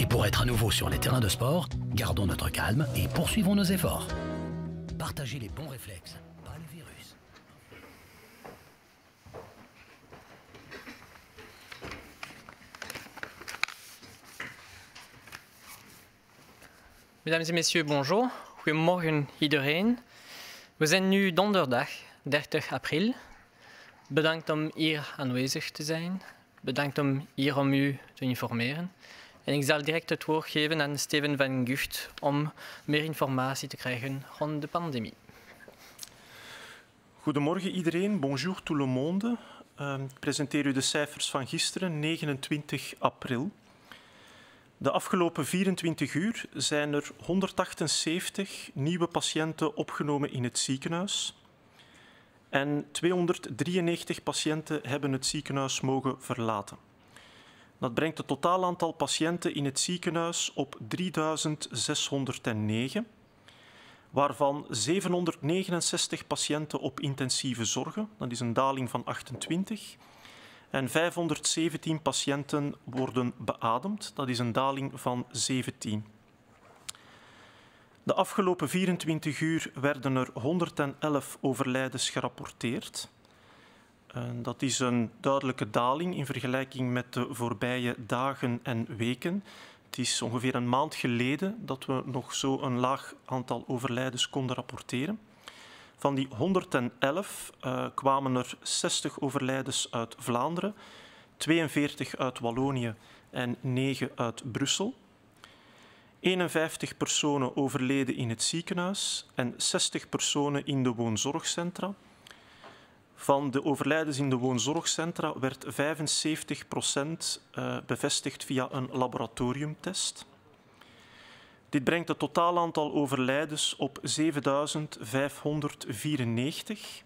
Et pour être à nouveau sur les terrains de sport, gardons notre calme et poursuivons nos efforts. Partagez les bons réflexes, pas le virus. Mesdames et messieurs, bonjour. Goedemorgen iedereen. We zijn nu donderdag 30 april. Bedankt om hier aanwezig te zijn. Bedankt om hier om u te informeren. En ik zal direct het woord geven aan Steven van Gucht om meer informatie te krijgen rond de pandemie. Goedemorgen iedereen, bonjour tout le monde. Ehm, ik presenteer u de cijfers van gisteren, 29 april. De afgelopen 24 uur zijn er 178 nieuwe patiënten opgenomen in het ziekenhuis en 293 patiënten hebben het ziekenhuis mogen verlaten. Dat brengt het totaal aantal patiënten in het ziekenhuis op 3609, waarvan 769 patiënten op intensieve zorgen, dat is een daling van 28, en 517 patiënten worden beademd, dat is een daling van 17. De afgelopen 24 uur werden er 111 overlijdens gerapporteerd. Dat is een duidelijke daling in vergelijking met de voorbije dagen en weken. Het is ongeveer een maand geleden dat we nog zo'n laag aantal overlijdens konden rapporteren. Van die 111 eh, kwamen er 60 overlijdens uit Vlaanderen, 42 uit Wallonië en 9 uit Brussel. 51 personen overleden in het ziekenhuis en 60 personen in de woonzorgcentra. Van de overlijdens in de woonzorgcentra werd 75 eh, bevestigd via een laboratoriumtest. Dit brengt het totaal aantal overlijdens op 7594,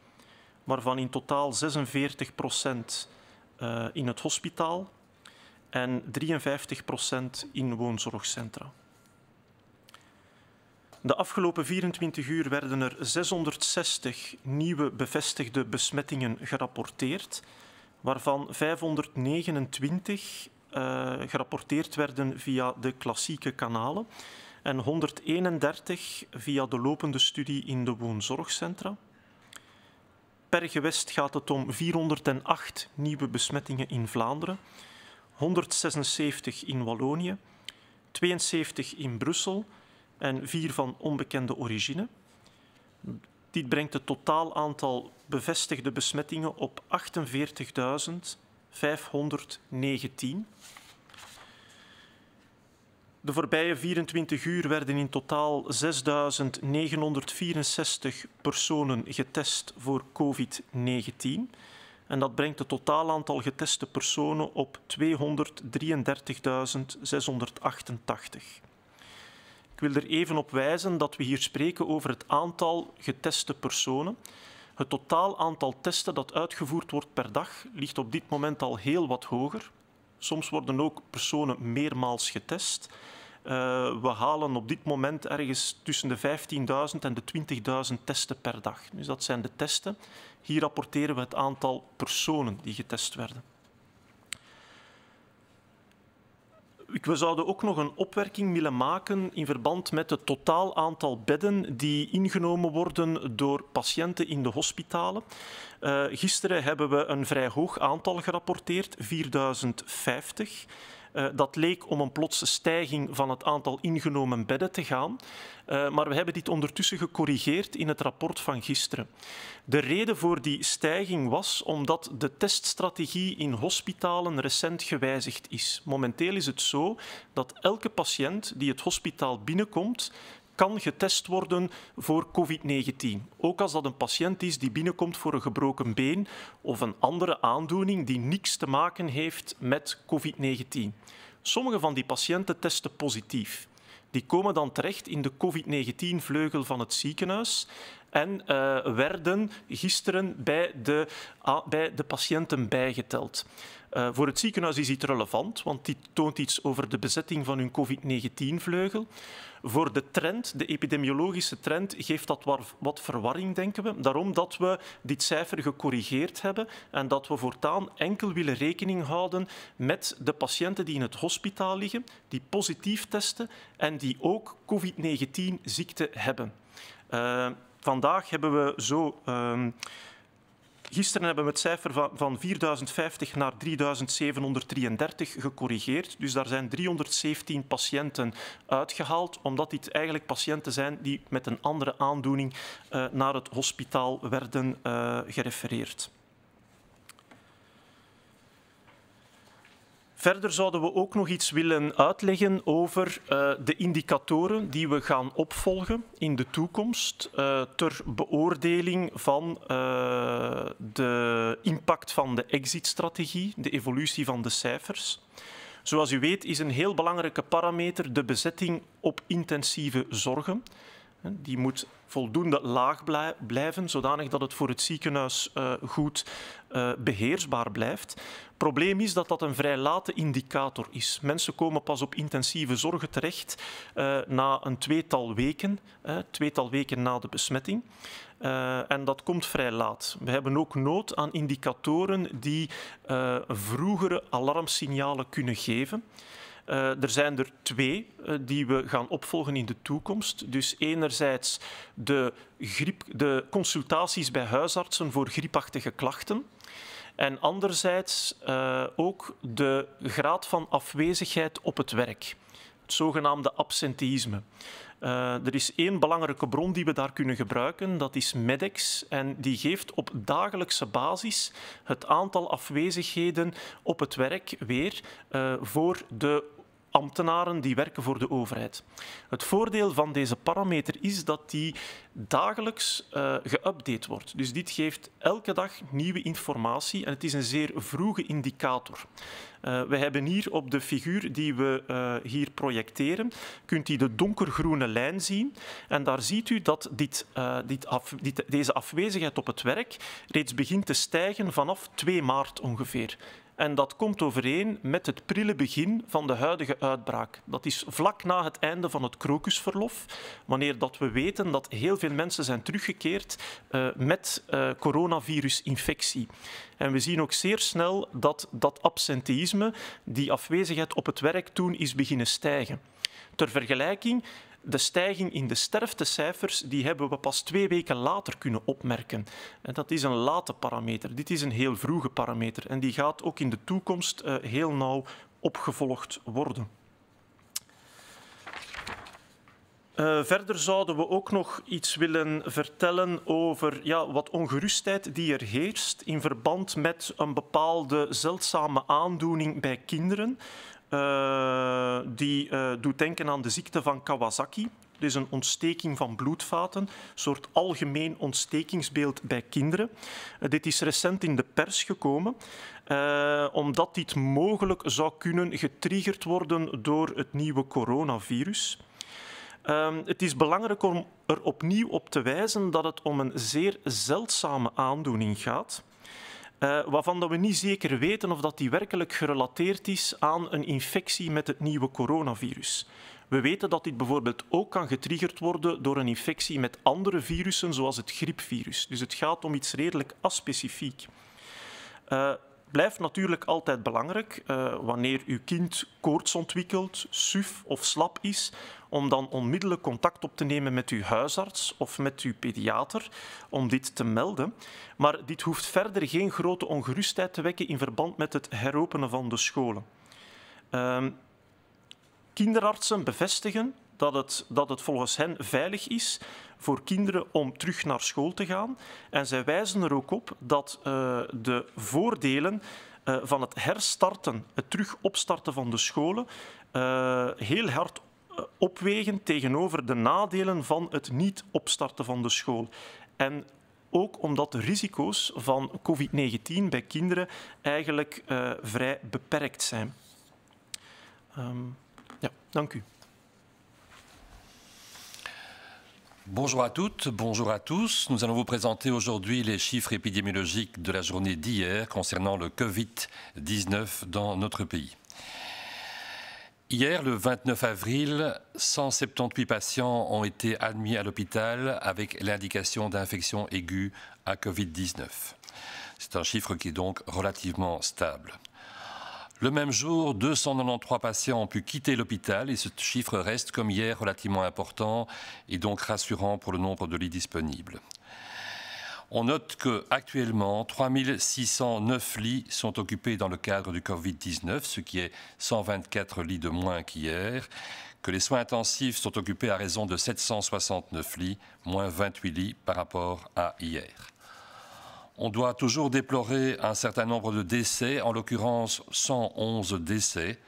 waarvan in totaal 46 eh, in het hospitaal en 53 procent in woonzorgcentra. De afgelopen 24 uur werden er 660 nieuwe bevestigde besmettingen gerapporteerd, waarvan 529 eh, gerapporteerd werden via de klassieke kanalen en 131 via de lopende studie in de woonzorgcentra. Per gewest gaat het om 408 nieuwe besmettingen in Vlaanderen, 176 in Wallonië, 72 in Brussel en vier van onbekende origine. Dit brengt het totaal aantal bevestigde besmettingen op 48.519. De voorbije 24 uur werden in totaal 6.964 personen getest voor COVID-19. En dat brengt het totaal aantal geteste personen op 233.688. Ik wil er even op wijzen dat we hier spreken over het aantal geteste personen. Het totaal aantal testen dat uitgevoerd wordt per dag ligt op dit moment al heel wat hoger. Soms worden ook personen meermaals getest. Eh, we halen op dit moment ergens tussen de 15.000 en de 20.000 testen per dag. Dus dat zijn de testen. Hier rapporteren we het aantal personen die getest werden. we zouden ook nog een opwerking willen maken in verband met het totaal aantal bedden die ingenomen worden door patiënten in de hospitalen. Eh, gisteren hebben we een vrij hoog aantal gerapporteerd, 4050. Eh, dat leek om een plotse stijging van het aantal ingenomen bedden te gaan. Eh, maar we hebben dit ondertussen gecorrigeerd in het rapport van gisteren. De reden voor die stijging was omdat de teststrategie in hospitalen recent gewijzigd is. Momenteel is het zo dat elke patiënt die het hospitaal binnenkomt, kan getest worden voor COVID-19. Ook als dat een patiënt is die binnenkomt voor een gebroken been of een andere aandoening die niks te maken heeft met COVID-19. Sommige van die patiënten testen positief. Die komen dan terecht in de COVID-19-vleugel van het ziekenhuis en eh, werden gisteren bij de, bij de patiënten bijgeteld. Eh, voor het ziekenhuis is dit relevant, want dit toont iets over de bezetting van hun COVID-19-vleugel voor de trend, de epidemiologische trend, geeft dat wat verwarring, denken we. Daarom dat we dit cijfer gecorrigeerd hebben en dat we voortaan enkel willen rekening houden met de patiënten die in het hospitaal liggen, die positief testen en die ook COVID-19 ziekte hebben. Eh, vandaag hebben we zo. Ehm, Gisteren hebben we het cijfer van, van 4050 naar 3733 gecorrigeerd. Dus daar zijn 317 patiënten uitgehaald, omdat dit eigenlijk patiënten zijn die met een andere aandoening eh, naar het hospitaal werden eh, gerefereerd. Verder zouden we ook nog iets willen uitleggen over eh, de indicatoren die we gaan opvolgen in de toekomst eh, ter beoordeling van eh, de impact van de exitstrategie, de evolutie van de cijfers. Zoals u weet is een heel belangrijke parameter de bezetting op intensieve zorgen. Die moet voldoende laag blijven, zodanig dat het voor het ziekenhuis eh, goed eh, beheersbaar blijft. Probleem is dat dat een vrij late indicator is. Mensen komen pas op intensieve zorgen terecht eh, na een tweetal weken, tweetal weken na de besmetting. en dat komt vrij laat. We hebben ook nood aan indicatoren die vroegere alarmsignalen kunnen geven. Eh, er zijn er twee eh, die we gaan opvolgen in de toekomst. Dus enerzijds de, griep, de consultaties bij huisartsen voor griepachtige klachten. En anderzijds eh, ook de graad van afwezigheid op het werk. Het zogenaamde absenteïsme. er is één belangrijke bron die we daar kunnen gebruiken, dat is Medex. En die geeft op dagelijkse basis het aantal afwezigheden op het werk weer voor de ambtenaren die werken voor de overheid. Het voordeel van deze parameter is dat die dagelijks uh, geüpdate wordt. Dus dit geeft elke dag nieuwe informatie en het is een zeer vroege indicator. Eh, we hebben hier op de figuur die we eh, hier projecteren, kunt u de donkergroene lijn zien. En daar ziet u dat dit, dit, deze afwezigheid op het werk reeds begint te stijgen vanaf 2 maart ongeveer. En dat komt overeen met het prille begin van de huidige uitbraak. Dat is vlak na het einde van het krokusverlof, wanneer dat we weten dat heel veel mensen zijn teruggekeerd eh, met coronavirus eh, coronavirusinfectie. En we zien ook zeer snel dat dat absenteïsme, die afwezigheid op het werk toen, is beginnen stijgen. Ter vergelijking, de stijging in de sterftecijfers die hebben we pas twee weken later kunnen opmerken. En dat is een late parameter. Dit is een heel vroege parameter en die gaat ook in de toekomst eh, heel nauw opgevolgd worden. Eh, verder zouden we ook nog iets willen vertellen over ja, wat ongerustheid die er heerst in verband met een bepaalde zeldzame aandoening bij kinderen. Eh, die eh, doet denken aan de ziekte van Kawasaki. is een ontsteking van bloedvaten, een soort algemeen ontstekingsbeeld bij kinderen. Eh, dit is recent in de pers gekomen, omdat dit mogelijk zou kunnen getriggerd worden door het nieuwe coronavirus. Ehm, het is belangrijk om er opnieuw op te wijzen dat het om een zeer zeldzame aandoening gaat uh, waarvan dat we niet zeker weten of dat die werkelijk gerelateerd is aan een infectie met het nieuwe coronavirus. We weten dat dit bijvoorbeeld ook kan getriggerd worden door een infectie met andere virussen, zoals het griepvirus. Dus het gaat om iets redelijk aspecifiek. Eh, blijft natuurlijk altijd belangrijk eh, wanneer uw kind koorts ontwikkelt, suf of slap is, om dan onmiddellijk contact op te nemen met uw huisarts of met uw pediater om dit te melden. Maar dit hoeft verder geen grote ongerustheid te wekken in verband met het heropenen van de scholen. Ehm, kinderartsen bevestigen dat het, dat het volgens hen veilig is voor kinderen om terug naar school te gaan. En zij wijzen er ook op dat eh, de voordelen eh, van het herstarten, het terug opstarten van de scholen, eh, heel hard opwegen tegenover de nadelen van het niet opstarten van de school. En ook omdat de risico's van COVID-19 bij kinderen eigenlijk vrij beperkt zijn. Ehm, ja, dank u. Bonjour à toutes, bonjour à tous. Nous allons vous présenter aujourd'hui les chiffres épidémiologiques de la journée d'hier concernant le Covid-19 dans notre pays. Hier, le 29 avril, 178 patients ont été admis à l'hôpital avec l'indication d'infection aiguë à Covid-19. C'est un chiffre qui est donc relativement stable. Le même jour, 293 patients ont pu quitter l'hôpital et ce chiffre reste comme hier relativement important et donc rassurant pour le nombre de lits disponibles. On note que actuellement 3609 lits sont occupés dans le cadre du Covid-19, ce qui est 124 lits de moins qu'hier, que les soins intensifs sont occupés à raison de 769 lits, moins 28 lits par rapport à hier. On doit toujours déplorer un certain nombre de décès, en l'occurrence 111 décès.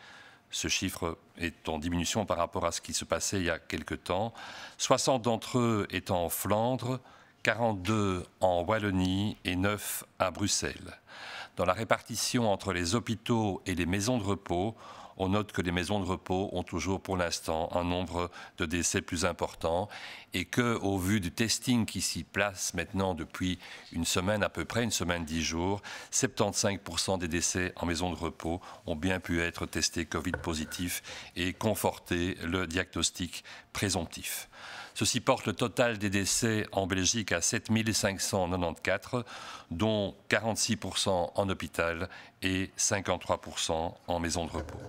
Ce chiffre est en diminution par rapport à ce qui se passait il y a quelque temps. 60 d'entre eux étant en Flandre, 42 en Wallonie et 9 à Bruxelles. Dans la répartition entre les hôpitaux et les maisons de repos, on note que les maisons de repos ont toujours pour l'instant un nombre de décès plus important et que, au vu du testing qui s'y place maintenant depuis une semaine à peu près, une semaine dix jours, 75% des décès en maison de repos ont bien pu être testés Covid positifs et conforter le diagnostic présomptif. Ceci porte le total des décès en Belgique à 7594, dont 46% en hôpital et 53% en maison de repos.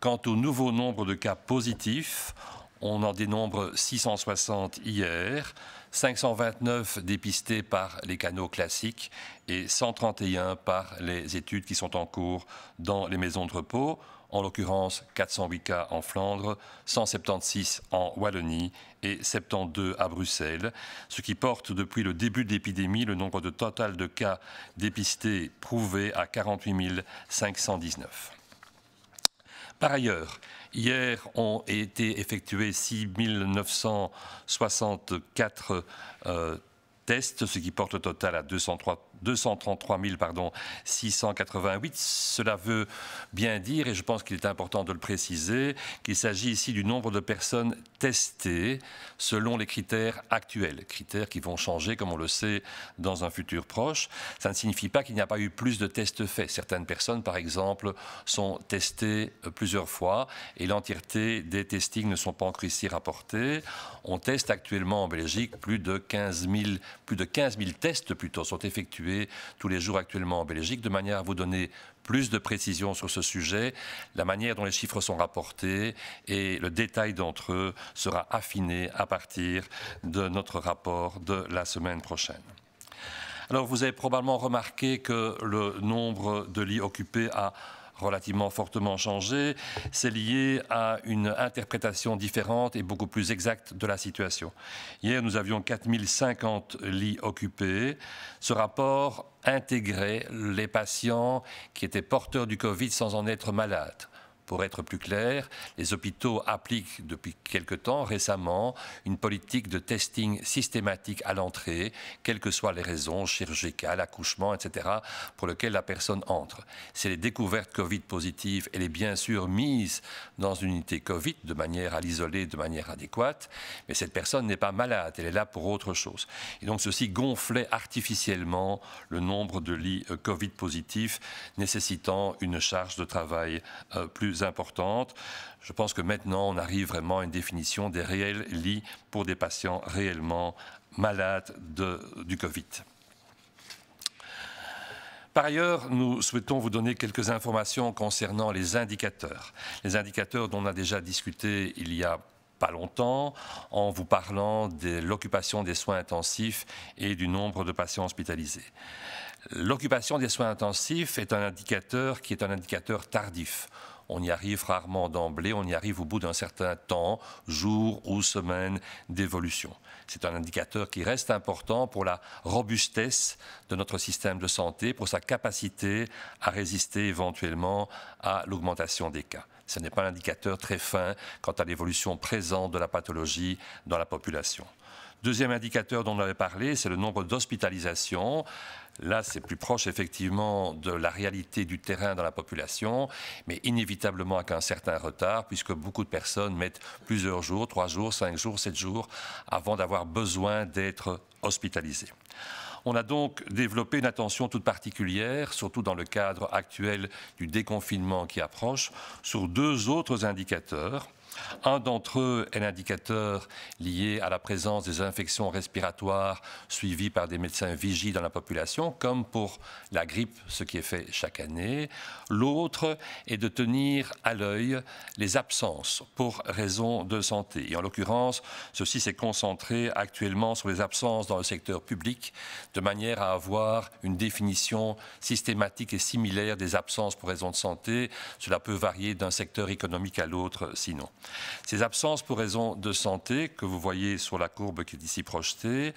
Quant au nouveau nombre de cas positifs, on en dénombre 660 hier, 529 dépistés par les canaux classiques et 131 par les études qui sont en cours dans les maisons de repos en l'occurrence 408 cas en Flandre, 176 en Wallonie et 72 à Bruxelles, ce qui porte depuis le début de l'épidémie le nombre de total de cas dépistés prouvés à 48 519. Par ailleurs, Hier ont été effectués 6 964 euh, tests, ce qui porte le total à 203 233 pardon, 688. Cela veut bien dire, et je pense qu'il est important de le préciser, qu'il s'agit ici du nombre de personnes testées selon les critères actuels, critères qui vont changer, comme on le sait, dans un futur proche. Ça ne signifie pas qu'il n'y a pas eu plus de tests faits. Certaines personnes, par exemple, sont testées euh, plusieurs fois et l'entièreté des testings ne sont pas encore ici rapportés. On teste actuellement en Belgique plus de 15 000, plus de 15 000 tests plutôt sont effectués tous les jours actuellement en Belgique, de manière à vous donner plus de précision sur ce sujet. La manière dont les chiffres sont rapportés et le détail d'entre eux sera affiné à partir de notre rapport de la semaine prochaine. Alors vous avez probablement remarqué que le nombre de lits occupés a relativement fortement changé, c'est lié à une interprétation différente et beaucoup plus exacte de la situation. Hier, nous avions 4050 lits occupés. Ce rapport intégrait les patients qui étaient porteurs du Covid sans en être malades. Pour être plus clair, les hôpitaux appliquent depuis quelque temps récemment une politique de testing systématique à l'entrée, quelles que soient les raisons, chirurgicales, accouchement, etc., pour lesquelles la personne entre. C'est les découvertes Covid positives, elle est bien sûr mise dans une unité Covid de manière à l'isoler de manière adéquate, mais cette personne n'est pas malade, elle est là pour autre chose. Et donc ceci gonflait artificiellement le nombre de lits euh, Covid positifs, nécessitant une charge de travail euh, plus importante. Je pense que maintenant, on arrive vraiment à une définition des réels lits pour des patients réellement malades de, du Covid. Par ailleurs, nous souhaitons vous donner quelques informations concernant les indicateurs. Les indicateurs dont on a déjà discuté il y a pas longtemps en vous parlant de l'occupation des soins intensifs et du nombre de patients hospitalisés. L'occupation des soins intensifs est un indicateur qui est un indicateur tardif. On y arrive rarement d'emblée, on y arrive au bout d'un certain temps, jour ou semaine d'évolution. C'est un indicateur qui reste important pour la robustesse de notre système de santé, pour sa capacité à résister éventuellement à l'augmentation des cas. Ce n'est pas un indicateur très fin quant à l'évolution présente de la pathologie dans la population. Deuxième indicateur dont on avait parlé, c'est le nombre d'hospitalisations. Là, c'est plus proche effectivement de la réalité du terrain dans la population, mais inévitablement avec un certain retard, puisque beaucoup de personnes mettent plusieurs jours, trois jours, cinq jours, sept jours, avant d'avoir besoin d'être hospitalisées. On a donc développé une attention toute particulière, surtout dans le cadre actuel du déconfinement qui approche, sur deux autres indicateurs un d'entre eux est l'indicateur lié à la présence des infections respiratoires suivies par des médecins vigiles dans la population, comme pour la grippe, ce qui est fait chaque année. L'autre est de tenir à l'œil les absences pour raisons de santé. Et en l'occurrence, ceci s'est concentré actuellement sur les absences dans le secteur public, de manière à avoir une définition systématique et similaire des absences pour raisons de santé. Cela peut varier d'un secteur économique à l'autre sinon. Ces absences pour raison de santé, que vous voyez sur la courbe qui est ici projetée,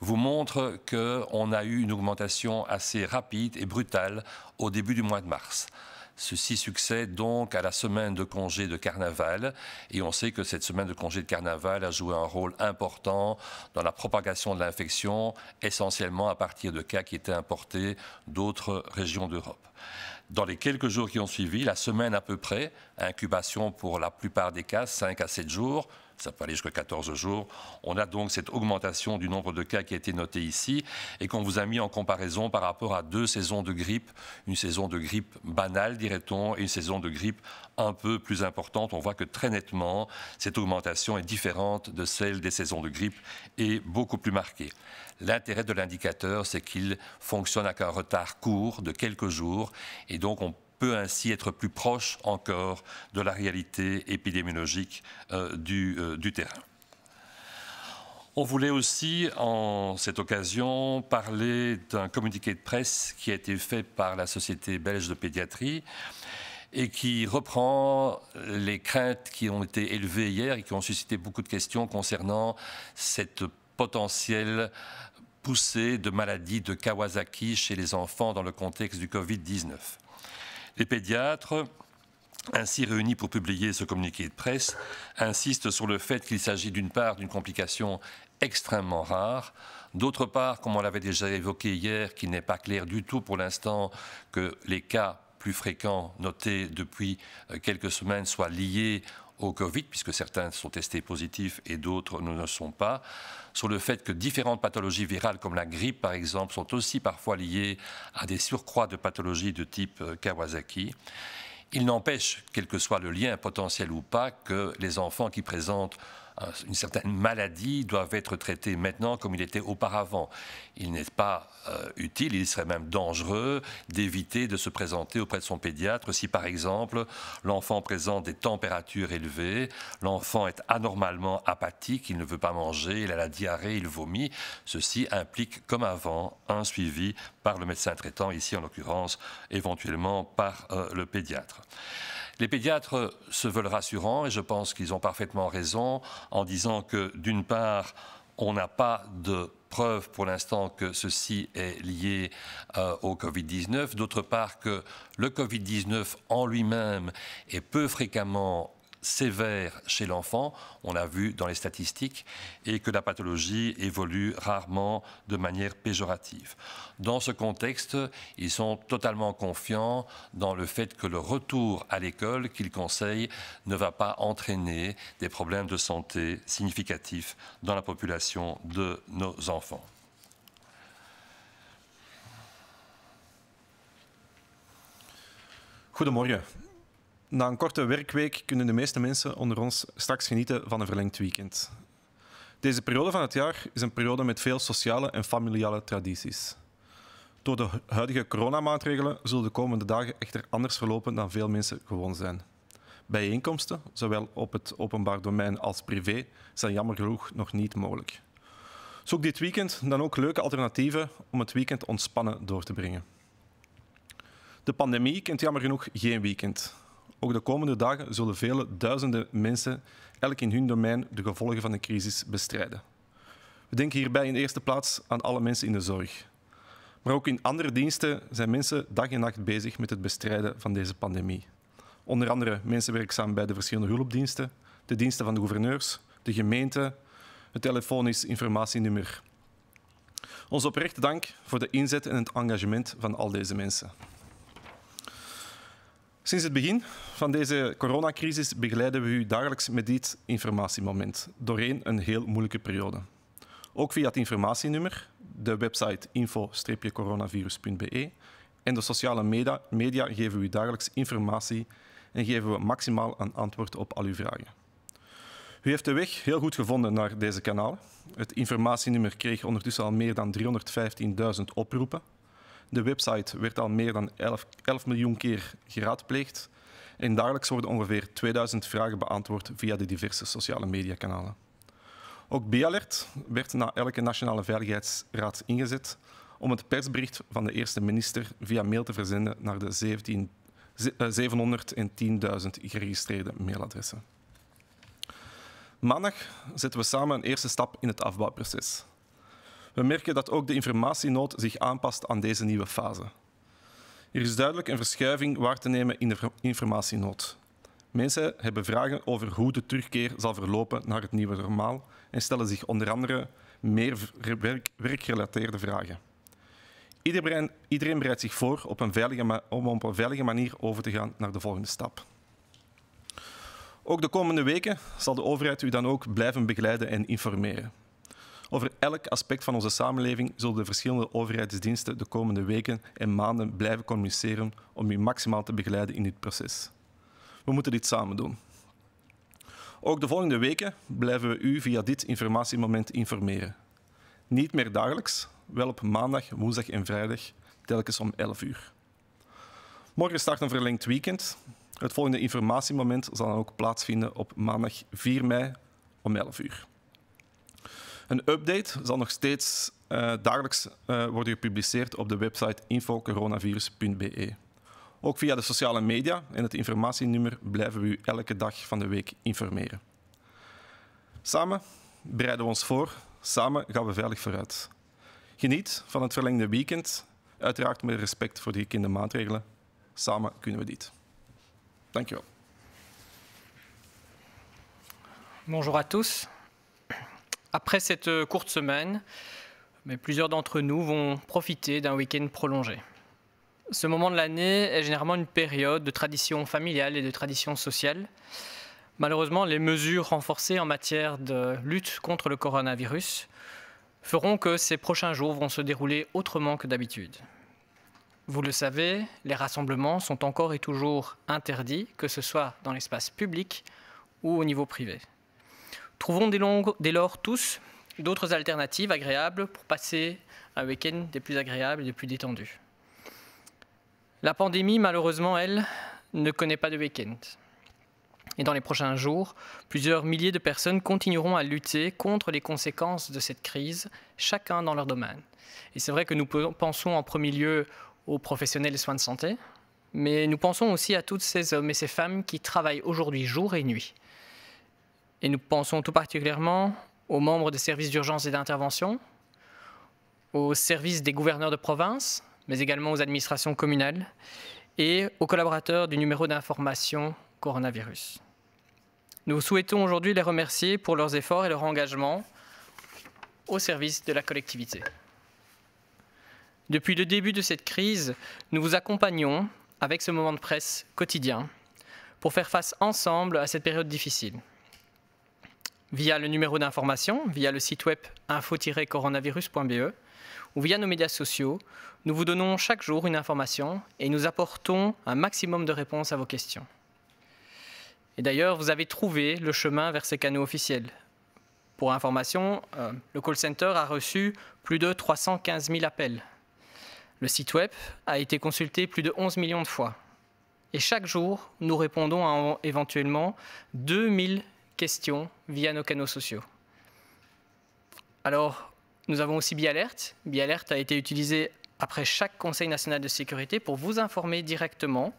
vous montrent qu'on a eu une augmentation assez rapide et brutale au début du mois de mars. Ceci succède donc à la semaine de congé de carnaval et on sait que cette semaine de congé de carnaval a joué un rôle important dans la propagation de l'infection, essentiellement à partir de cas qui étaient importés d'autres régions d'Europe. Dans les quelques jours qui ont suivi, la semaine à peu près, incubation pour la plupart des cas, 5 à 7 jours, ça peut aller jusqu'à 14 jours. On a donc cette augmentation du nombre de cas qui a été notée ici et qu'on vous a mis en comparaison par rapport à deux saisons de grippe, une saison de grippe banale, dirait-on, et une saison de grippe un peu plus importante. On voit que très nettement, cette augmentation est différente de celle des saisons de grippe et beaucoup plus marquée. L'intérêt de l'indicateur, c'est qu'il fonctionne avec un retard court de quelques jours et donc on peut ainsi être plus proche encore de la réalité épidémiologique euh, euh, du, terrain. On voulait aussi, en cette occasion, parler d'un communiqué de presse qui a été fait par la Société belge de pédiatrie et qui reprend les craintes qui ont été élevées hier et qui ont suscité beaucoup de questions concernant cette potentielle poussée de maladie de Kawasaki chez les enfants dans le contexte du Covid-19. Les pédiatres, ainsi réunis pour publier ce communiqué de presse, insistent sur le fait qu'il s'agit d'une part d'une complication extrêmement rare, d'autre part, comme on l'avait déjà évoqué hier, qu'il n'est pas clair du tout pour l'instant que les cas plus fréquents notés depuis euh, quelques semaines soient liés au Covid, puisque certains sont testés positifs et d'autres ne le sont pas, sur le fait que différentes pathologies virales, comme la grippe par exemple, sont aussi parfois liées à des surcroîts de pathologies de type euh, Kawasaki. Il n'empêche, quel que soit le lien potentiel ou pas, que les enfants qui présentent euh, une certaine maladie doivent être traitée maintenant comme il était auparavant. Il n'est pas euh, utile, il serait même dangereux d'éviter de se présenter auprès de son pédiatre si par exemple l'enfant présente des températures élevées, l'enfant est anormalement apathique, il ne veut pas manger, il a la diarrhée, il vomit. Ceci implique comme avant un suivi par le médecin traitant, ici en l'occurrence éventuellement par euh, le pédiatre. Les pédiatres se veulent rassurants et je pense qu'ils ont parfaitement raison en disant que d'une part, on n'a pas de preuve pour l'instant que ceci est lié euh, au Covid-19, d'autre part que le Covid-19 en lui-même est peu fréquemment sévère chez l'enfant, on l'a vu dans les statistiques, et que la pathologie évolue rarement de manière péjorative. Dans ce contexte, ils sont totalement confiants dans le fait que le retour à l'école qu'ils conseillent ne va pas entraîner des problèmes de santé significatifs dans la population de nos enfants. Goedemorgen. Na een korte werkweek kunnen de meeste mensen onder ons straks genieten van een verlengd weekend. Deze periode van het jaar is een periode met veel sociale en familiale tradities. Door de huidige coronamaatregelen zullen de komende dagen echter anders verlopen dan veel mensen gewoon zijn. Bijeenkomsten, zowel op het openbaar domein als privé, zijn jammer genoeg nog niet mogelijk. Zoek dit weekend dan ook leuke alternatieven om het weekend ontspannen door te brengen. De pandemie kent jammer genoeg geen weekend. Ook de komende dagen zullen vele duizenden mensen, elk in hun domein, de gevolgen van de crisis bestrijden. We denken hierbij in de eerste plaats aan alle mensen in de zorg. Maar ook in andere diensten zijn mensen dag en nacht bezig met het bestrijden van deze pandemie. Onder andere mensen werkzaam bij de verschillende hulpdiensten, de diensten van de gouverneurs, de gemeente, het telefonisch informatienummer. Ons oprechte dank voor de inzet en het engagement van al deze mensen. Sinds het begin van deze coronacrisis begeleiden we u dagelijks met dit informatiemoment doorheen een heel moeilijke periode. Ook via het informatienummer, de website info-coronavirus.be en de sociale media, media geven we u dagelijks informatie en geven we maximaal een antwoord op al uw vragen. U heeft de weg heel goed gevonden naar deze kanaal. Het informatienummer kreeg ondertussen al meer dan 315.000 oproepen de website werd al meer dan 11, 11 miljoen keer geraadpleegd. En dagelijks worden ongeveer 2000 vragen beantwoord via de diverse sociale mediakanalen. Ook B-alert werd na elke Nationale Veiligheidsraad ingezet om het persbericht van de eerste minister via mail te verzenden naar de 710.000 eh, geregistreerde mailadressen. Maandag zetten we samen een eerste stap in het afbouwproces. We merken dat ook de informatienood zich aanpast aan deze nieuwe fase. Er is duidelijk een verschuiving waar te nemen in de informatienood. Mensen hebben vragen over hoe de terugkeer zal verlopen naar het nieuwe normaal en stellen zich onder andere meer werk werkgerelateerde vragen. Iedereen, iedereen, bereidt zich voor op een veilige, om op een veilige manier over te gaan naar de volgende stap. Ook de komende weken zal de overheid u dan ook blijven begeleiden en informeren. Over elk aspect van onze samenleving zullen de verschillende overheidsdiensten de komende weken en maanden blijven communiceren om u maximaal te begeleiden in dit proces. We moeten dit samen doen. Ook de volgende weken blijven we u via dit informatiemoment informeren. Niet meer dagelijks, wel op maandag, woensdag en vrijdag, telkens om 11 uur. Morgen start een verlengd weekend. Het volgende informatiemoment zal dan ook plaatsvinden op maandag 4 mei om 11 uur. Een update zal nog steeds eh, dagelijks eh, worden gepubliceerd op de website infocoronavirus.be. Ook via de sociale media en het informatienummer blijven we u elke dag van de week informeren. Samen bereiden we ons voor, samen gaan we veilig vooruit. Geniet van het verlengde weekend, uiteraard met respect voor de gekende maatregelen. Samen kunnen we dit. Dankjewel. Bonjour à tous. Après cette euh, courte semaine, mais plusieurs d'entre nous vont profiter d'un week-end prolongé. Ce moment de l'année est généralement une période de tradition familiale et de tradition sociale. Malheureusement, les mesures renforcées en matière de lutte contre le coronavirus feront que ces prochains jours vont se dérouler autrement que d'habitude. Vous le savez, les rassemblements sont encore et toujours interdits, que ce soit dans l'espace public ou au niveau privé. Trouvons dès, lors tous d'autres alternatives agréables pour passer un week-end des plus agréables et des plus détendus. La pandémie, malheureusement, elle, ne connaît pas de week-end. Et dans les prochains jours, plusieurs milliers de personnes continueront à lutter contre les conséquences de cette crise, chacun dans leur domaine. Et c'est vrai que nous pensons en premier lieu aux professionnels des soins de santé, mais nous pensons aussi à toutes ces hommes et ces femmes qui travaillent aujourd'hui jour et nuit, et nous pensons tout particulièrement aux membres des services d'urgence et d'intervention, aux services des gouverneurs de province, mais également aux administrations communales et aux collaborateurs du numéro d'information coronavirus. Nous souhaitons aujourd'hui les remercier pour leurs efforts et leur engagement au service de la collectivité. Depuis le début de cette crise, nous vous accompagnons avec ce moment de presse quotidien pour faire face ensemble à cette période difficile via le numéro d'information, via le site web info-coronavirus.be ou via nos médias sociaux. Nous vous donnons chaque jour une information et nous apportons un maximum de réponses à vos questions. Et d'ailleurs, vous avez trouvé le chemin vers ces canaux officiels. Pour information, euh, le call center a reçu plus de 315 000 appels. Le site web a été consulté plus de 11 millions de fois. Et chaque jour, nous répondons à éventuellement 2000 questions via nos canaux sociaux. Alors, nous avons aussi BiAlert. BiAlert a été utilisé après chaque Conseil national de sécurité pour vous informer directement,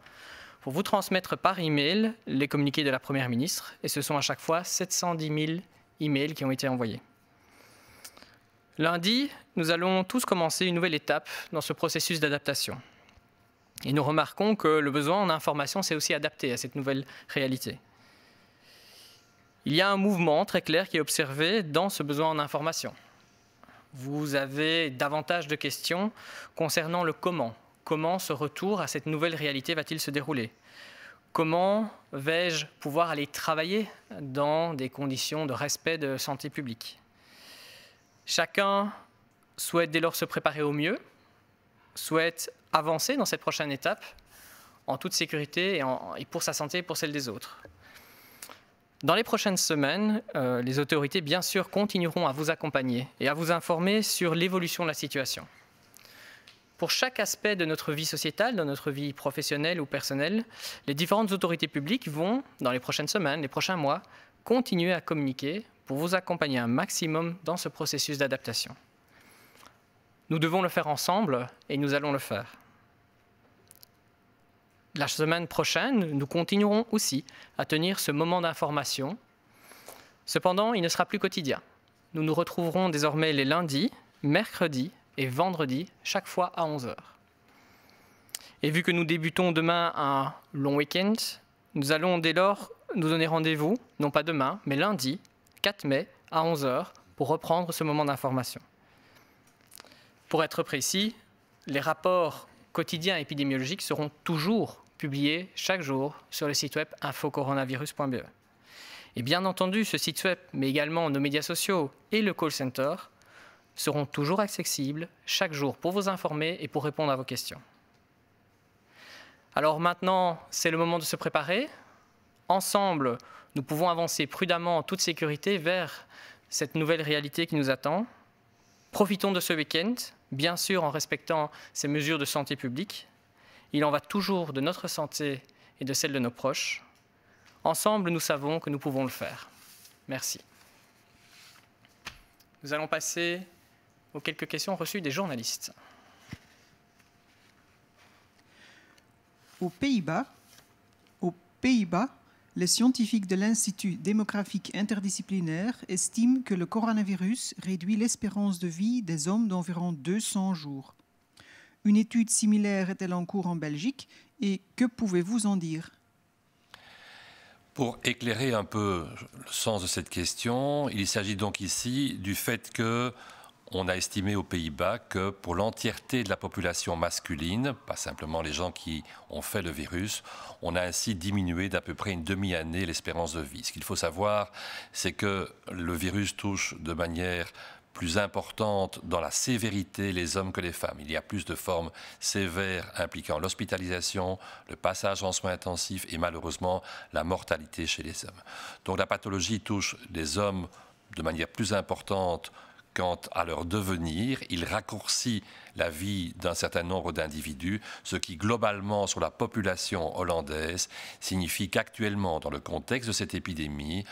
pour vous transmettre par email les communiqués de la Première ministre. Et ce sont à chaque fois 710 000 emails qui ont été envoyés. Lundi, nous allons tous commencer une nouvelle étape dans ce processus d'adaptation. Et nous remarquons que le besoin en information s'est aussi adapté à cette nouvelle réalité il y a un mouvement très clair qui est observé dans ce besoin en Vous avez davantage de questions concernant le comment. Comment ce retour à cette nouvelle réalité va-t-il se dérouler Comment vais-je pouvoir aller travailler dans des conditions de respect de santé publique Chacun souhaite dès lors se préparer au mieux, souhaite avancer dans cette prochaine étape en toute sécurité et, et pour sa santé et pour celle des autres. Dans les prochaines semaines, euh, les autorités, bien sûr, continueront à vous accompagner et à vous informer sur l'évolution de la situation. Pour chaque aspect de notre vie sociétale, dans notre vie professionnelle ou personnelle, les différentes autorités publiques vont, dans les prochaines semaines, les prochains mois, continuer à communiquer pour vous accompagner un maximum dans ce processus d'adaptation. Nous devons le faire ensemble et nous allons le faire la semaine prochaine, nous continuerons aussi à tenir ce moment d'information. Cependant, il ne sera plus quotidien. Nous nous retrouverons désormais les lundis, mercredis et vendredis, chaque fois à 11h. Et vu que nous débutons demain un long week-end, nous allons dès lors nous donner rendez-vous, non pas demain, mais lundi, 4 mai, à 11h, pour reprendre ce moment d'information. Pour être précis, les rapports quotidiens épidémiologiques seront toujours publiés chaque jour sur le site web infocoronavirus.be. Et bien entendu, ce site web, mais également nos médias sociaux et le call center, seront toujours accessibles chaque jour pour vous informer et pour répondre à vos questions. Alors maintenant, c'est le moment de se préparer. Ensemble, nous pouvons avancer prudemment en toute sécurité vers cette nouvelle réalité qui nous attend. Profitons de ce week-end, bien sûr en respectant ces mesures de santé publique, il en va toujours de notre santé et de celle de nos proches. Ensemble, nous savons que nous pouvons le faire. Merci. Nous allons passer aux quelques questions reçues des journalistes. Aux Pays-Bas, aux Pays-Bas, les scientifiques de l'Institut démographique interdisciplinaire estiment que le coronavirus réduit l'espérance de vie des hommes d'environ 200 jours. Une étude similaire est-elle en cours en Belgique et que pouvez-vous en dire pour éclairer un peu le sens de cette question, il s'agit donc ici du fait que on a estimé aux Pays-Bas que pour l'entièreté de la population masculine, pas simplement les gens qui ont fait le virus, on a ainsi diminué d'à peu près une demi-année l'espérance de vie. Ce qu'il faut savoir, c'est que le virus touche de manière plus importante dans la sévérité les hommes que les femmes. Il y a plus de formes sévères impliquant l'hospitalisation, le passage en soins intensifs et malheureusement la mortalité chez les hommes. Donc la pathologie touche les hommes de manière plus importante quant à leur devenir. Il raccourcit la vie d'un certain nombre d'individus, ce qui globalement sur la population hollandaise signifie qu'actuellement, dans le contexte de cette épidémie,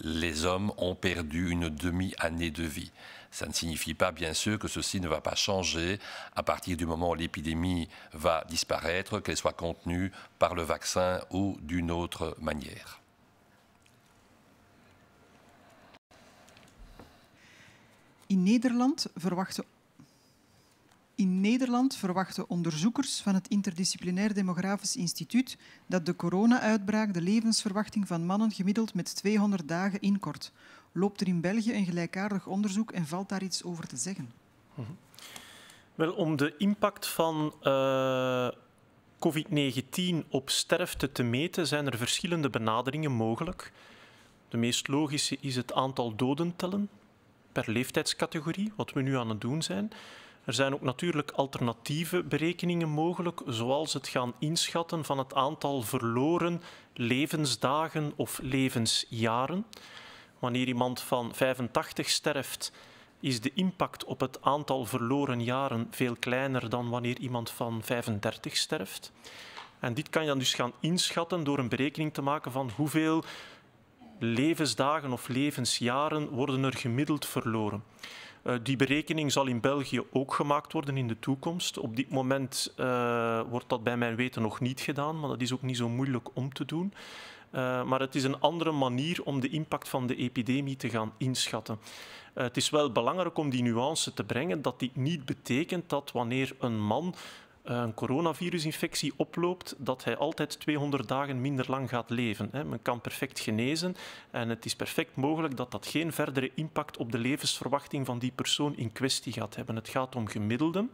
les hommes ont perdu une demi-année de vie. Ça ne signifie pas, bien sûr, que ceci ne va pas changer à partir du moment où l'épidémie va disparaître, qu'elle soit contenue par le vaccin ou d'une autre manière. In Nederland verwachten in Nederland verwachten onderzoekers van het Interdisciplinair Demografisch Instituut dat de corona-uitbraak de levensverwachting van mannen gemiddeld met 200 dagen inkort, Loopt er in België een gelijkaardig onderzoek en valt daar iets over te zeggen? Mhm. Wel, om de impact van eh, COVID-19 op sterfte te meten, zijn er verschillende benaderingen mogelijk. De meest logische is het aantal doden tellen per leeftijdscategorie, wat we nu aan het doen zijn. Er zijn ook natuurlijk alternatieve berekeningen mogelijk, zoals het gaan inschatten van het aantal verloren levensdagen of levensjaren wanneer iemand van 85 sterft, is de impact op het aantal verloren jaren veel kleiner dan wanneer iemand van 35 sterft. En dit kan je dan dus gaan inschatten door een berekening te maken van hoeveel levensdagen of levensjaren worden er gemiddeld verloren. Uh, die berekening zal in België ook gemaakt worden in de toekomst. Op dit moment eh, wordt dat bij mijn weten nog niet gedaan, maar dat is ook niet zo moeilijk om te doen. Eh, maar het is een andere manier om de impact van de epidemie te gaan inschatten. Eh, het is wel belangrijk om die nuance te brengen dat dit niet betekent dat wanneer een man eh, een coronavirusinfectie oploopt, dat hij altijd 200 dagen minder lang gaat leven. Men kan perfect genezen en het is perfect mogelijk dat dat geen verdere impact op de levensverwachting van die persoon in kwestie gaat hebben. Het gaat om gemiddelden,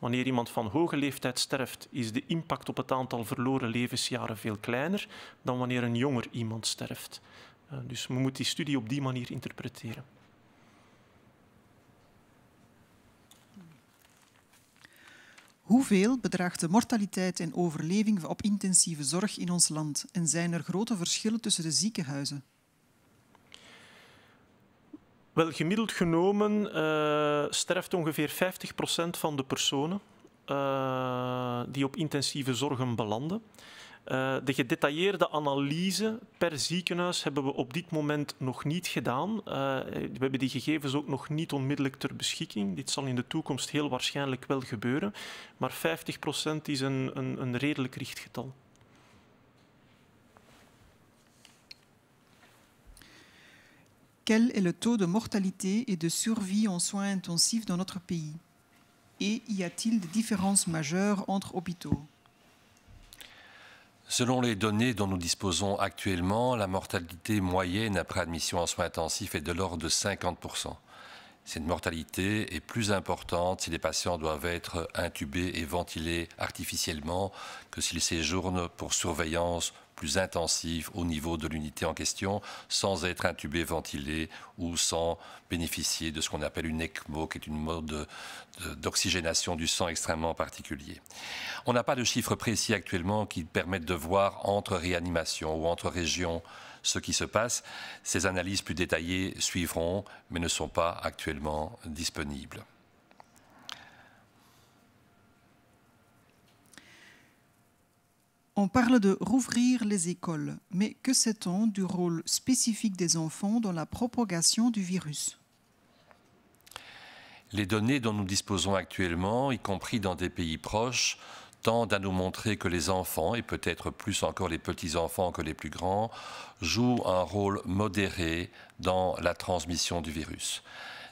Wanneer iemand van hoge leeftijd sterft, is de impact op het aantal verloren levensjaren veel kleiner dan wanneer een jonger iemand sterft. Eh, dus we moeten die studie op die manier interpreteren. Hoeveel bedraagt de mortaliteit en overleving op intensieve zorg in ons land en zijn er grote verschillen tussen de ziekenhuizen? Wel, gemiddeld genomen eh, sterft ongeveer 50% van de personen eh, die op intensieve zorgen belanden. Eh, de gedetailleerde analyse per ziekenhuis hebben we op dit moment nog niet gedaan. we hebben die gegevens ook nog niet onmiddellijk ter beschikking. Dit zal in de toekomst heel waarschijnlijk wel gebeuren. Maar 50% is een, een, een redelijk richtgetal. quel est le taux de mortalité et de survie en soins intensifs dans notre pays Et y a-t-il des différences majeures entre hôpitaux Selon les données dont nous disposons actuellement, la mortalité moyenne après admission en soins intensifs est de l'ordre de 50% cette mortalité est plus importante si les patients doivent être intubés et ventilés artificiellement que s'ils séjournent pour surveillance plus intensive au niveau de l'unité en question, sans être intubés, ventilés ou sans bénéficier de ce qu'on appelle une ECMO, qui est une mode d'oxygénation du sang extrêmement particulier. On n'a pas de chiffres précis actuellement qui permettent de voir entre réanimation ou entre régions ce qui se passe. Ces analyses plus détaillées suivront, mais ne sont pas actuellement disponibles. On parle de rouvrir les écoles, mais que sait-on du rôle spécifique des enfants dans la propagation du virus Les données dont nous disposons actuellement, y compris dans des pays proches, tendent à nous montrer que les enfants, et peut-être plus encore les petits-enfants que les plus grands, jouent un rôle modéré dans la transmission du virus.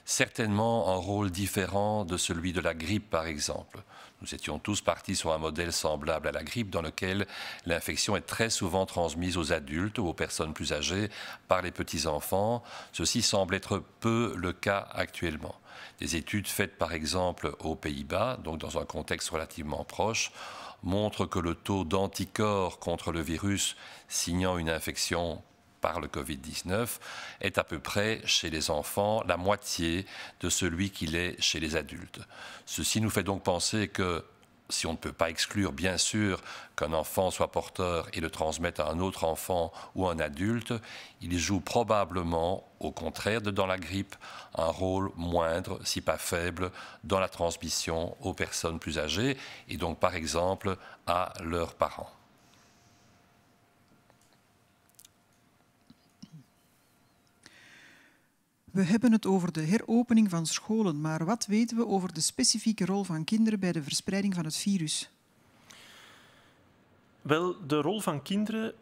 Certainement un rôle différent de celui de la grippe, par exemple. Nous étions tous partis sur un modèle semblable à la grippe dans lequel l'infection est très souvent transmise aux adultes ou aux personnes plus âgées par les petits-enfants. Ceci semble être peu le cas actuellement. Des études faites par exemple aux Pays-Bas, donc dans un contexte relativement proche, montrent que le taux d'anticorps contre le virus signant une infection par le Covid-19 est à peu près chez les enfants la moitié de celui qu'il est chez les adultes. Ceci nous fait donc penser que si on ne peut pas exclure, bien sûr, qu'un enfant soit porteur et le transmette à un autre enfant ou un adulte, il joue probablement, au contraire de dans la grippe, un rôle moindre, si pas faible, dans la transmission aux personnes plus âgées et donc, par exemple, à leurs parents. We hebben het over de heropening van scholen, maar wat weten we over de specifieke rol van kinderen bij de verspreiding van het virus? Wel, de rol van kinderen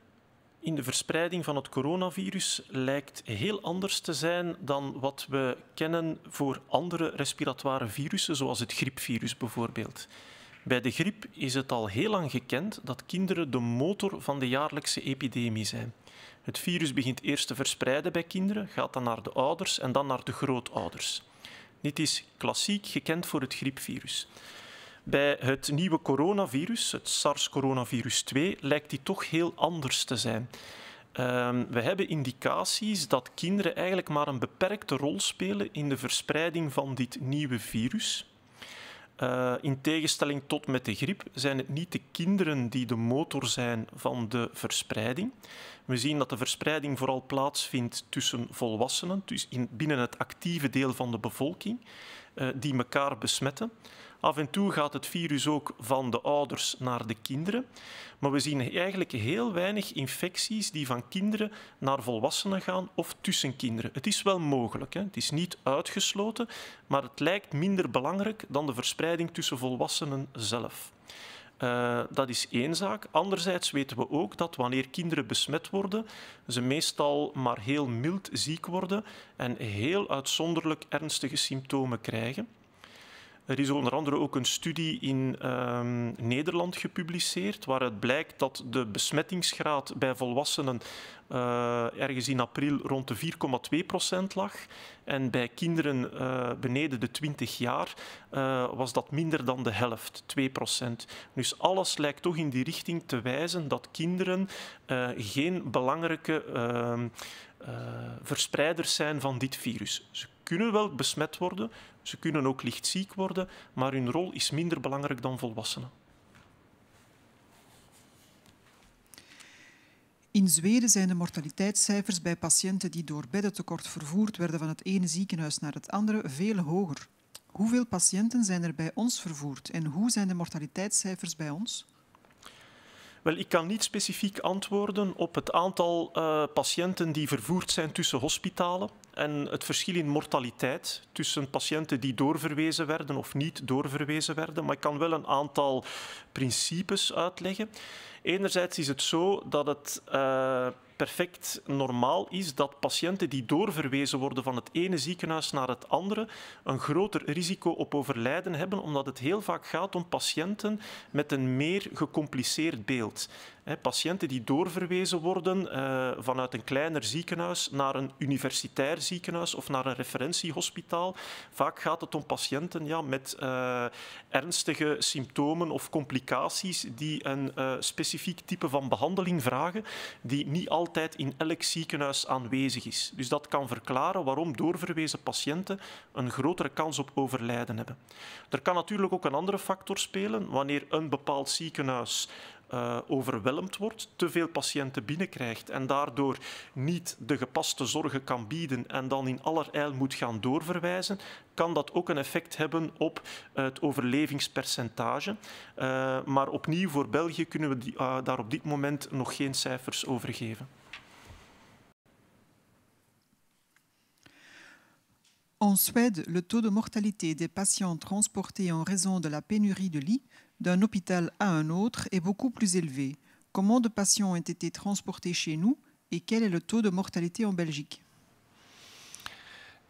in de verspreiding van het coronavirus lijkt heel anders te zijn dan wat we kennen voor andere respiratoire virussen, zoals het griepvirus bijvoorbeeld. Bij de griep is het al heel lang gekend dat kinderen de motor van de jaarlijkse epidemie zijn. Het virus begint eerst te verspreiden bij kinderen, gaat dan naar de ouders en dan naar de grootouders. Dit is klassiek gekend voor het griepvirus. Bij het nieuwe coronavirus, het SARS-coronavirus 2, lijkt die toch heel anders te zijn. Ehm, we hebben indicaties dat kinderen eigenlijk maar een beperkte rol spelen in de verspreiding van dit nieuwe virus. Eh, in tegenstelling tot met de griep zijn het niet de kinderen die de motor zijn van de verspreiding. We zien dat de verspreiding vooral plaatsvindt tussen volwassenen, dus in, binnen het actieve deel van de bevolking. Eh, die elkaar besmetten. Af en toe gaat het virus ook van de ouders naar de kinderen. Maar we zien eigenlijk heel weinig infecties die van kinderen naar volwassenen gaan of tussen kinderen. Het is wel mogelijk, hè? het is niet uitgesloten, maar het lijkt minder belangrijk dan de verspreiding tussen volwassenen zelf. Eh, dat is één zaak. Anderzijds weten we ook dat wanneer kinderen besmet worden, ze meestal maar heel mild ziek worden en heel uitzonderlijk ernstige symptomen krijgen. Er is onder andere ook een studie in ehm, Nederland gepubliceerd, waaruit blijkt dat de besmettingsgraad bij volwassenen eh, ergens in april rond de 4,2 procent lag. En bij kinderen eh, beneden de 20 jaar eh, was dat minder dan de helft, 2 procent. Dus alles lijkt toch in die richting te wijzen dat kinderen geen belangrijke ehm, verspreiders zijn van dit virus. Ze kunnen wel besmet worden, ze kunnen ook licht ziek worden, maar hun rol is minder belangrijk dan volwassenen. In Zweden zijn de mortaliteitscijfers bij patiënten die door beddentekort vervoerd werden van het ene ziekenhuis naar het andere veel hoger. Hoeveel patiënten zijn er bij ons vervoerd en hoe zijn de mortaliteitscijfers bij ons? Wel, ik kan niet specifiek antwoorden op het aantal eh, patiënten die vervoerd zijn tussen hospitalen en het verschil in mortaliteit tussen patiënten die doorverwezen werden of niet doorverwezen werden. Maar ik kan wel een aantal principes uitleggen. Enerzijds is het zo dat het. Eh, perfect normaal is dat patiënten die doorverwezen worden van het ene ziekenhuis naar het andere een groter risico op overlijden hebben, omdat het heel vaak gaat om patiënten met een meer gecompliceerd beeld. Hè, patiënten die doorverwezen worden eh, vanuit een kleiner ziekenhuis naar een universitair ziekenhuis of naar een referentiehospitaal. Vaak gaat het om patiënten ja, met eh, ernstige symptomen of complicaties die een eh, specifiek type van behandeling vragen, die niet altijd in elk ziekenhuis aanwezig is. Dus dat kan verklaren waarom doorverwezen patiënten een grotere kans op overlijden hebben. Er kan natuurlijk ook een andere factor spelen. Wanneer een bepaald ziekenhuis uh, eh, overweldigd wordt, te veel patiënten binnenkrijgt en daardoor niet de gepaste zorgen kan bieden en dan in allerijl moet gaan doorverwijzen, kan dat ook een effect hebben op eh, het overlevingspercentage. Uh, maar opnieuw, voor België kunnen we daar op dit moment nog geen cijfers over geven. En Suède, le taux de mortalité des patients transportés en raison de la pénurie de lits d'un hôpital à un autre est beaucoup plus élevé. Comment de patients ont été transportés chez nous et quel est le taux de mortalité en Belgique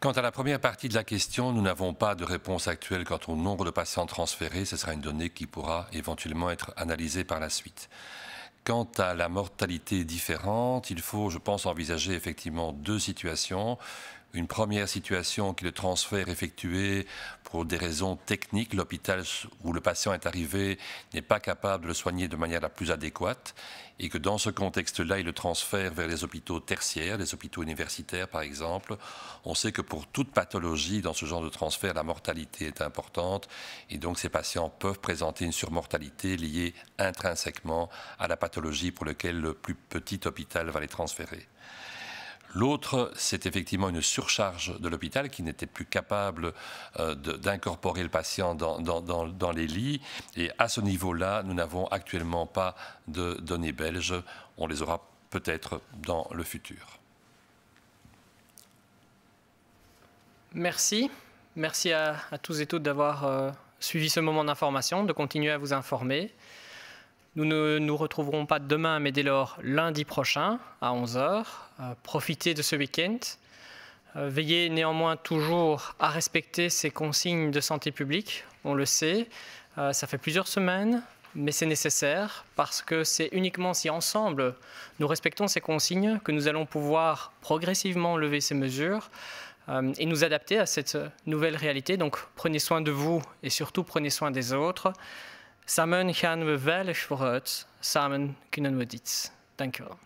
Quant à la première partie de la question, nous n'avons pas de réponse actuelle quant au nombre de patients transférés. Ce sera une donnée qui pourra éventuellement être analysée par la suite. Quant à la mortalité différente, il faut, je pense, envisager effectivement deux situations une première situation qui le transfert effectué pour des raisons techniques, l'hôpital où le patient est arrivé n'est pas capable de le soigner de manière la plus adéquate, et que dans ce contexte-là, il le transfère vers les hôpitaux tertiaires, les hôpitaux universitaires par exemple. On sait que pour toute pathologie, dans ce genre de transfert, la mortalité est importante, et donc ces patients peuvent présenter une surmortalité liée intrinsèquement à la pathologie pour laquelle le plus petit hôpital va les transférer. L'autre, c'est effectivement une surcharge de l'hôpital qui n'était plus capable euh, d'incorporer le patient dans, les lits. Et à ce niveau-là, nous n'avons actuellement pas de données belges. On les aura peut-être dans le futur. Merci. Merci à, tous et toutes d'avoir euh, suivi ce moment d'information, de continuer à vous informer. Nous ne nous retrouverons pas demain, mais dès lors lundi prochain à 11h. Euh, profiter de ce week-end. Euh, veillez néanmoins toujours à respecter ces consignes de santé publique, on le sait. Euh, ça fait plusieurs semaines, mais c'est nécessaire parce que c'est uniquement si ensemble nous respectons ces consignes que nous allons pouvoir progressivement lever ces mesures et nous adapter à cette nouvelle réalité. Donc prenez soin de vous et surtout prenez soin des autres. Samen gaan we vooruit, samen kunnen we dit. Dank